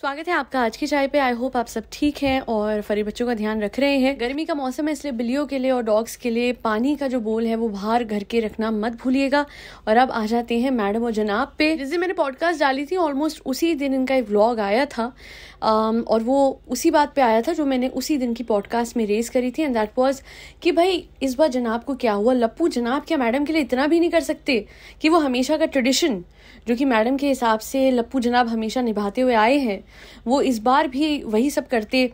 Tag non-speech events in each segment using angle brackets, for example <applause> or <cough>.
स्वागत है आपका आज की चाय पे आई होप आप सब ठीक हैं और फरी बच्चों का ध्यान रख रहे हैं गर्मी का मौसम है इसलिए बिल्लियों के लिए और डॉग्स के लिए पानी का जो बोल है वो बाहर घर के रखना मत भूलिएगा और अब आ जाते हैं मैडम और जनाब पे जिस मैंने पॉडकास्ट डाली थी ऑलमोस्ट उसी दिन इनका एक व्लॉग आया था आम, और वो उसी बात पर आया था जो मैंने उसी दिन की पॉडकास्ट में रेज करी थी एंड दैट वॉज कि भाई इस बार जनाब को क्या हुआ लप्पू जनाब क्या मैडम के लिए इतना भी नहीं कर सकते कि वो हमेशा का ट्रेडिशन जो कि मैडम के हिसाब से लप्पू जनाब हमेशा निभाते हुए आए हैं वो इस बार भी वही सब करते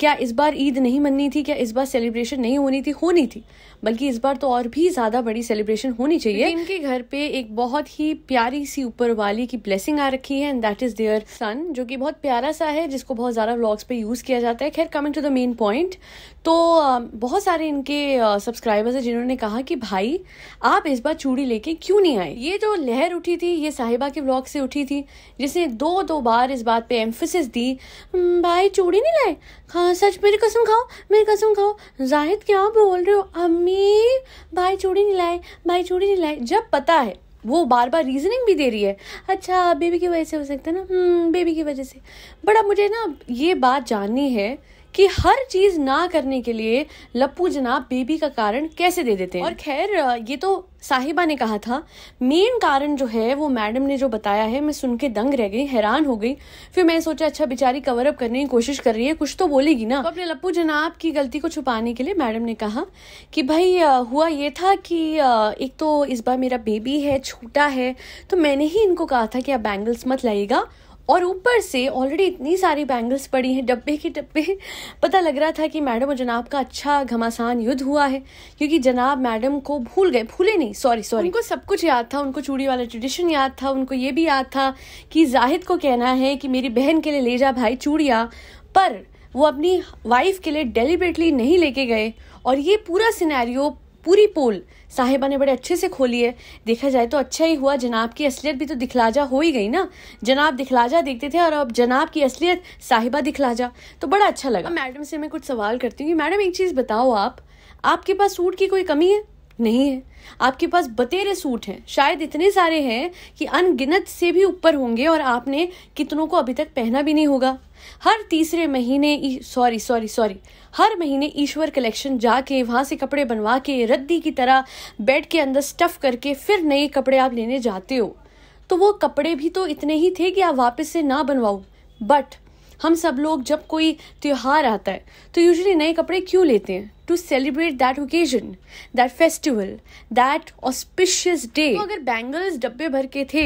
क्या इस बार ईद नहीं मननी थी क्या इस बार सेलिब्रेशन नहीं होनी थी होनी थी बल्कि इस बार तो और भी ज्यादा बड़ी सेलिब्रेशन होनी चाहिए इनके घर पे एक बहुत ही प्यारी सी ऊपर वाली की ब्लेसिंग आ रखी है and that is their son जो कि बहुत प्यारा सा है जिसको बहुत ज्यादा व्लॉग्स पे यूज किया जाता है खैर coming to the main point तो बहुत सारे इनके सब्सक्राइबर्स है जिन्होंने कहा कि भाई आप इस बार चूड़ी लेके क्यों नहीं आए ये जो लहर उठी थी ये साहिबा के व्लॉग से उठी थी जिसने दो दो बार इस बात पे एम्फोसिस दी हम्म, भाई चूड़ी नहीं लाए हाँ, सच मेरी कसम खाओ मेरी कसम खाओ जाहिद क्या बोल रहे हो अम्मी भाई चूड़ी नहीं लाए भाई चूड़ी नहीं लाए जब पता है वो बार बार रीजनिंग भी दे रही है अच्छा बेबी की वजह से हो सकता है ना बेबी हम्म, की वजह से बट अब मुझे ना ये बात जाननी है कि हर चीज ना करने के लिए लप्पू जनाब बेबी का कारण कैसे दे देते हैं और खैर ये तो साहिबा ने कहा था मेन कारण जो है वो मैडम ने जो बताया है मैं सुन के दंग रह गई हैरान हो गई फिर मैं सोचा अच्छा बेचारी कवर अप करने की कोशिश कर रही है कुछ तो बोलेगी ना तो अपने लप्पू जनाब की गलती को छुपाने के लिए मैडम ने कहा कि भाई हुआ ये था कि एक तो इस बार मेरा बेबी है छोटा है तो मैंने ही इनको कहा था कि आप बैंगल्स मत लाइएगा और ऊपर से ऑलरेडी इतनी सारी बैंगल्स पड़ी हैं डब्बे के डब्बे पता लग रहा था कि मैडम और जनाब का अच्छा घमासान युद्ध हुआ है क्योंकि जनाब मैडम को भूल गए भूले नहीं सॉरी सॉरी उनको सब कुछ याद था उनको चूड़ी वाला ट्रेडिशन याद था उनको ये भी याद था कि जाहिद को कहना है कि मेरी बहन के लिए ले जा भाई चूड़िया पर वो अपनी वाइफ के लिए डेलिबरेटली नहीं लेके गए और ये पूरा सिनेरियो पूरी पोल साहिबा ने बड़े अच्छे से खोली है देखा जाए तो अच्छा ही हुआ जनाब की असलियत भी तो दिखलाजा हो ही गई ना जनाब दिखलाजा देखते थे और अब जनाब की असलियत साहिबा दिखलाजा तो बड़ा अच्छा लगा मैडम से मैं कुछ सवाल करती हूँ कि मैडम एक चीज़ बताओ आप आपके पास सूट की कोई कमी है नहीं है आपके पास बतेरे सूट हैं शायद इतने सारे हैं कि अनगिनत से भी ऊपर होंगे और आपने कितनों को अभी तक पहना भी नहीं होगा हर तीसरे महीने सॉरी सॉरी सॉरी हर महीने ईश्वर कलेक्शन जाके वहाँ से कपड़े बनवा के रद्दी की तरह बेड के अंदर स्टफ़ करके फिर नए कपड़े आप लेने जाते हो तो वो कपड़े भी तो इतने ही थे कि आप वापस से ना बनवाओ बट हम सब लोग जब कोई त्यौहार आता है तो यूजुअली नए कपड़े क्यों लेते हैं to celebrate that occasion that festival that auspicious day अगर बैंगल्स डब्बे भर के थे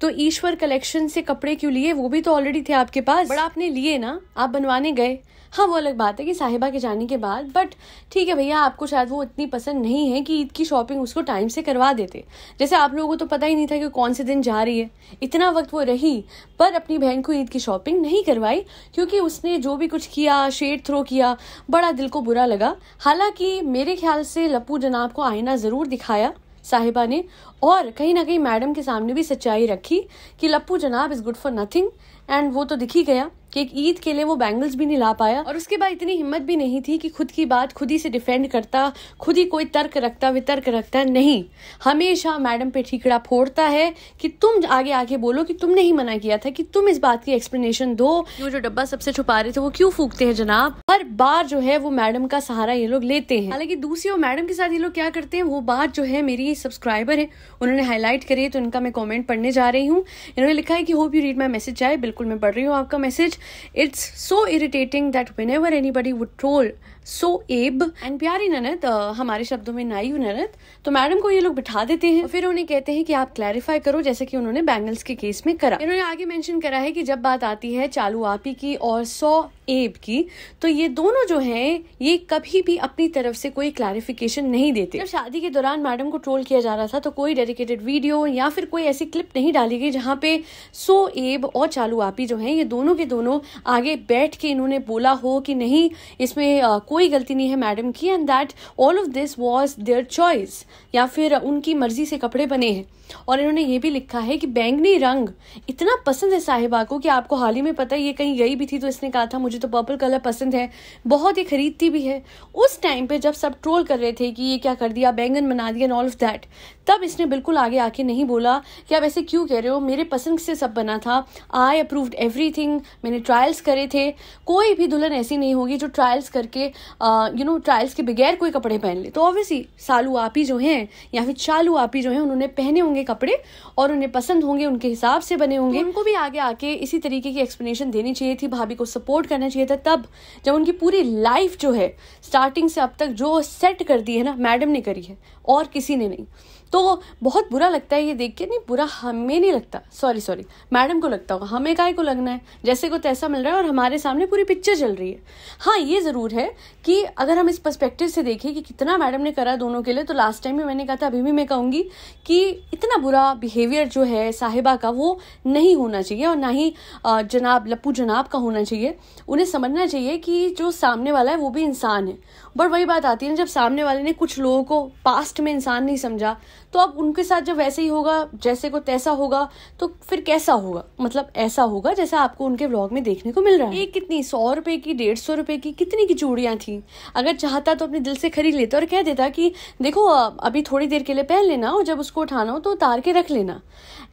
तो ईश्वर कलेक्शन से कपड़े क्यों लिए वो भी तो ऑलरेडी थे आपके पास बट आपने लिए ना आप बनवाने गए हाँ वो अलग बात है कि साहिबा के जाने के बाद बट ठीक है भैया आपको शायद वो इतनी पसंद नहीं है कि ईद की शॉपिंग उसको टाइम से करवा देते जैसे आप लोगों को तो पता ही नहीं था कि कौन से दिन जा रही है इतना वक्त वो रही पर अपनी बहन को ईद की शॉपिंग नहीं करवाई क्योंकि उसने जो भी कुछ किया शेड थ्रो किया बड़ा दिल को बुरा लगा हालांकि मेरे ख्याल से लपू जनाब को आईना ज़रूर दिखाया साहिबा ने और कहीं ना कहीं मैडम के सामने भी सच्चाई रखी कि लप्पू जनाब is good for nothing and वो तो दिख ही गया कि एक ईद के लिए वो बैंगल्स भी नहीं ला पाया और उसके बाद इतनी हिम्मत भी नहीं थी कि खुद की बात खुद ही से डिफेंड करता खुद ही कोई तर्क रखता वितर्क रखता नहीं हमेशा मैडम पे ठीकड़ा फोड़ता है कि तुम आगे आके बोलो कि तुमने ही मना किया था कि तुम इस बात की एक्सप्लेनेशन दो जो डब्बा सबसे छुपा रहे थे वो क्यों फूकते हैं जनाब हर बार जो है वो मैडम का सहारा ये लोग लेते हैं हालांकि दूसरी और मैडम के साथ ये लोग क्या करते हैं वो बात जो है मेरी सब्सक्राइबर है उन्होंने हाईलाइट करी है तो उनका मैं कॉमेंट पढ़ने जा रही हूँ इन्होंने लिखा है कि hope you read my message आए बिल्कुल मैं पढ़ रही हूँ आपका message It's so irritating that whenever anybody would troll so एब एंड प्यारी ननद हमारे शब्दों में नायु ननद तो मैडम को ये लोग बिठा देते हैं फिर उन्हें कहते हैं कि आप क्लैरिफाई करो जैसे कि उन्होंने बैंगल्स के केस में करा इन्होंने आगे मेंशन करा है कि जब बात आती है चालू आपी की और सो एब की तो ये दोनों जो हैं ये कभी भी अपनी तरफ से कोई क्लैरिफिकेशन नहीं देते जब शादी के दौरान मैडम को ट्रोल किया जा रहा था तो कोई डेडिकेटेड वीडियो या फिर कोई ऐसी क्लिप नहीं डाली गई जहाँ पे सो एब और चालू आपी जो है ये दोनों के दोनों मानो आगे बैठ के इन्होंने बोला हो कि नहीं इसमें आ, कोई गलती नहीं है मैडम की and that all of this was their choice या फिर उनकी मर्जी से कपड़े बने हैं और इन्होंने ये भी लिखा है कि बैंगनी रंग इतना पसंद है साहिबा को कि आपको हाल ही में पता है ये कहीं गई भी थी तो इसने कहा था मुझे तो पर्पल कलर पसंद है बहुत ही खरीदती भी है उस टाइम पे जब सब ट्रोल कर रहे थे कि ये क्या कर दिया बैंगन बना दिया ऑल ऑफ दैट तब इसने बिल्कुल आगे आके नहीं बोला कि आप ऐसे क्यों कह रहे हो मेरे पसंद से सब बना था आई अप्रूव्ड एवरीथिंग मैंने ट्रायल्स करे थे कोई भी दुल्हन ऐसी नहीं होगी जो ट्रायल्स करके यू नो ट्रायल्स के बगैर कोई कपड़े पहन ले तो ऑब्वियसली सालू आप ही जो हैं या फिर चालू ही जो हैं उन्होंने पहने होंगे कपड़े और उन्हें पसंद होंगे उनके हिसाब से बने होंगे तो उनको भी आगे आके इसी तरीके की एक्सप्लेनेशन देनी चाहिए थी भाभी को सपोर्ट करना चाहिए था तब जब उनकी पूरी लाइफ जो है स्टार्टिंग से अब तक जो सेट कर दी है ना मैडम ने करी है और किसी ने नहीं तो बहुत बुरा लगता है ये देख के नहीं बुरा हमें नहीं लगता सॉरी सॉरी मैडम को लगता होगा हमें काय को लगना है जैसे को तैसा मिल रहा है और हमारे सामने पूरी पिक्चर चल रही है हाँ ये ज़रूर है कि अगर हम इस पर्सपेक्टिव से देखें कि कितना मैडम ने करा दोनों के लिए तो लास्ट टाइम भी मैंने कहा था अभी भी मैं कहूँगी कि इतना बुरा बिहेवियर जो है साहिबा का वो नहीं होना चाहिए और ना ही जनाब लप्पू जनाब का होना चाहिए उन्हें समझना चाहिए कि जो सामने वाला है वो भी इंसान है बट वही बात आती है ना जब सामने वाले ने कुछ लोगों को पास्ट में इंसान नहीं समझा तो अब उनके साथ जब वैसे ही होगा जैसे को तैसा होगा तो फिर कैसा होगा मतलब ऐसा होगा जैसा आपको उनके व्लॉग में देखने को मिल रहा है ये कितनी सौ रुपए की डेढ़ सौ रुपए की कितनी की चूड़ियां थी अगर चाहता तो अपने दिल से खरीद लेता और कह देता कि देखो अभी थोड़ी देर के लिए पहन लेना और जब उसको उठाना हो तो उतार के रख लेना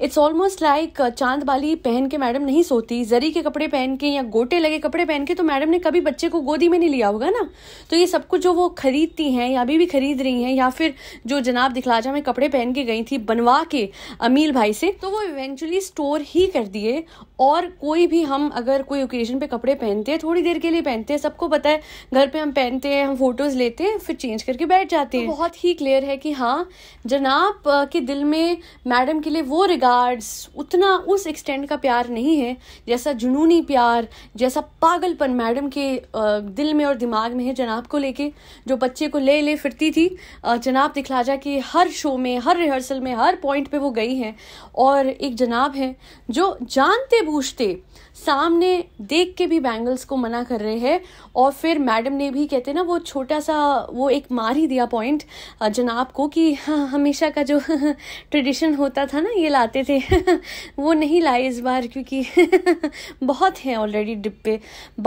इट्स ऑलमोस्ट लाइक चांद बाली पहन के मैडम नहीं सोती जरी के कपड़े पहन के या गोटे लगे कपड़े पहन के तो मैडम ने कभी बच्चे को गोदी में नहीं लिया होगा ना तो ये सब कुछ जो वो ख़रीदती हैं या अभी भी ख़रीद रही हैं या फिर जो जनाब दिखलाजा में कपड़े पहन के गई थी बनवा के अमील भाई से तो वो इवेंचुअली स्टोर ही कर दिए और कोई भी हम अगर कोई ओकेजन पे कपड़े पहनते हैं थोड़ी देर के लिए पहनते हैं सबको पता है घर पे हम पहनते हैं हम फोटोज लेते हैं फिर चेंज करके बैठ जाते तो हैं तो बहुत ही क्लियर है कि हाँ जनाब के दिल में मैडम के लिए वो रिगार्ड्स उतना उस एक्सटेंड का प्यार नहीं है जैसा जुनूनी प्यार जैसा पागलपन मैडम के दिल में और दिमाग में है जनाब को लेके जो बच्चे को ले ले फिरती थी जनाब दिखला जा कि हर शो में हर रिहर्सल में हर पॉइंट पे वो गई हैं और एक जनाब है जो जानते पूछते सामने देख के भी बैंगल्स को मना कर रहे हैं और फिर मैडम ने भी कहते ना वो छोटा सा वो एक मार ही दिया पॉइंट जनाब को कि हाँ, हमेशा का जो ट्रेडिशन <laughs> होता था ना ये लाते थे <laughs> वो नहीं लाए इस बार क्योंकि <laughs> बहुत है ऑलरेडी डिब्बे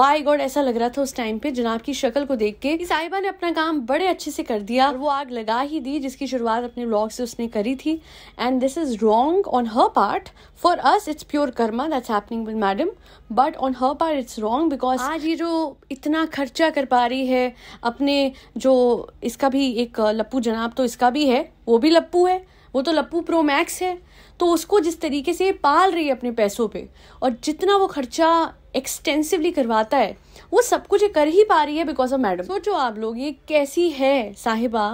बाय गॉड ऐसा लग रहा था उस टाइम पे जनाब की शक्ल को देख के साहिबा ने अपना काम बड़े अच्छे से कर दिया वो आग लगा ही दी जिसकी शुरुआत अपने ब्लॉग से उसने करी थी and this is wrong on her part for us it's pure karma that's happening with madam but on her part it's wrong because आज ये जो इतना खर्चा कर पा रही है अपने जो इसका भी एक लप्पू जनाब तो इसका भी है वो भी लप्पू है वो तो लप्पू प्रो मैक्स है तो उसको जिस तरीके से पाल रही है अपने पैसों पे और जितना वो खर्चा एक्सटेंसिवली करवाता है वो सब कुछ कर ही पा रही है बिकॉज ऑफ मैडम सोचो आप लोग ये कैसी है साहिबा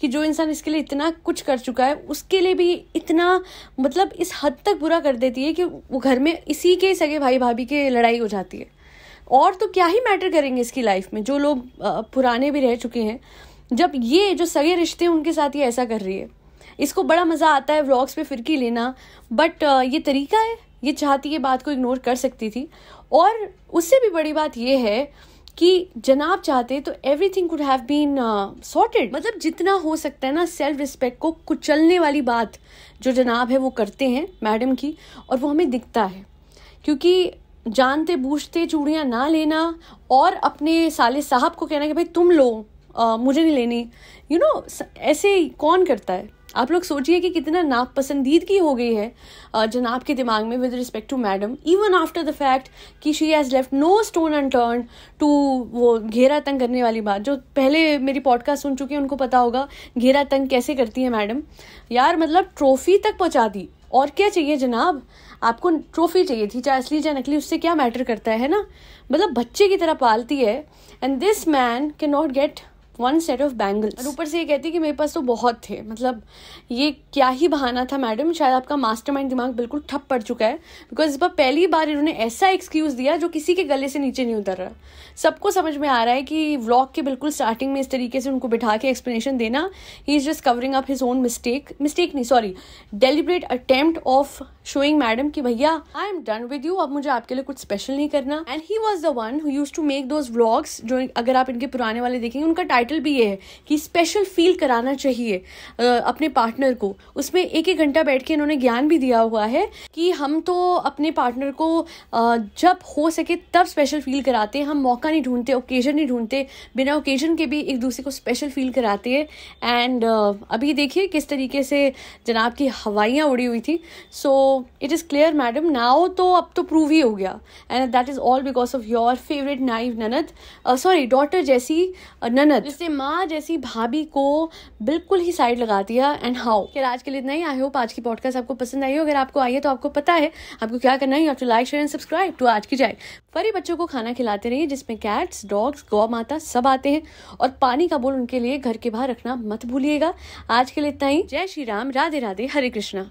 कि जो इंसान इसके लिए इतना कुछ कर चुका है उसके लिए भी इतना मतलब इस हद तक बुरा कर देती है कि वो घर में इसी के सगे भाई भाभी के लड़ाई हो जाती है और तो क्या ही मैटर करेंगे इसकी लाइफ में जो लोग पुराने भी रह चुके हैं जब ये जो सगे रिश्ते हैं उनके साथ ये ऐसा कर रही है इसको बड़ा मज़ा आता है व्लॉग्स पे फिरकी लेना बट ये तरीका है ये चाहती ये बात को इग्नोर कर सकती थी और उससे भी बड़ी बात यह है कि जनाब चाहते तो everything could have been sorted मतलब जितना हो सकता है ना सेल्फ रिस्पेक्ट को कुचलने वाली बात जो जनाब है वो करते हैं मैडम की और वो हमें दिखता है क्योंकि जानते बूझते चूड़ियाँ ना लेना और अपने साले साहब को कहना कि भाई तुम लो आ, uh, मुझे नहीं लेनी यू you नो know, ऐसे कौन करता है आप लोग सोचिए कि कितना नापसंदीदगी हो गई है जनाब के दिमाग में with respect to madam even after the fact कि she has left no stone unturned to वो घेरा तंग करने वाली बात जो पहले मेरी पॉडकास्ट सुन चुकी है उनको पता होगा घेरा तंग कैसे करती है मैडम यार मतलब ट्रॉफी तक पहुँचा दी और क्या चाहिए जनाब आपको ट्रॉफी चाहिए थी चाहे असली चाहे नकली उससे क्या मैटर करता है ना मतलब बच्चे की तरह पालती है and this man can not get one set of bangles और ऊपर से ये कहती कि मेरे पास तो बहुत थे मतलब ये क्या ही बहाना था मैडम शायद आपका मास्टरमाइंड दिमाग बिल्कुल ठप पड़ चुका है बिकॉज इस बार पहली बार इन्होंने ऐसा एक्सक्यूज़ दिया जो किसी के गले से नीचे नहीं उतर रहा सबको समझ में आ रहा है कि व्लॉग के बिल्कुल स्टार्टिंग में इस तरीके से उनको बिठा के एक्सप्लेनेशन देना ही is just covering up his own mistake mistake नहीं sorry deliberate attempt of showing madam कि भैया I am done with you अब मुझे आपके लिए कुछ स्पेशल नहीं करना and he was the one who used to make those vlogs जो अगर आप इनके पुराने वाले देखेंगे उनका टाइम टाइटल भी ये है कि स्पेशल फील कराना चाहिए अपने पार्टनर को उसमें एक एक घंटा बैठ के इन्होंने ज्ञान भी दिया हुआ है कि हम तो अपने पार्टनर को जब हो सके तब स्पेशल फील कराते हैं हम मौका नहीं ढूंढते ओकेजन नहीं ढूंढते बिना ओकेजन के भी एक दूसरे को स्पेशल फील कराते हैं एंड अभी देखिए किस तरीके से जनाब की हवाइयाँ उड़ी हुई थी so it is clear madam now तो अब तो प्रूव ही हो गया and that is all because of your favourite naive ननद सॉरी डॉटर जैसी ननद जिसने माँ जैसी भाभी को बिल्कुल ही साइड लगा दिया एंड हाउ खैर आज के लिए इतना ही आई होप आज की पॉडकास्ट आपको पसंद आई हो अगर आपको आई है तो आपको पता है आपको क्या करना है to like share and subscribe to आज की जाए फरी बच्चों को खाना खिलाते रहिए जिसमें कैट्स डॉग्स गौ माता सब आते हैं और पानी का बोल उनके लिए घर के बाहर रखना मत भूलिएगा आज के लिए इतना ही जय श्री राम राधे राधे हरे कृष्णा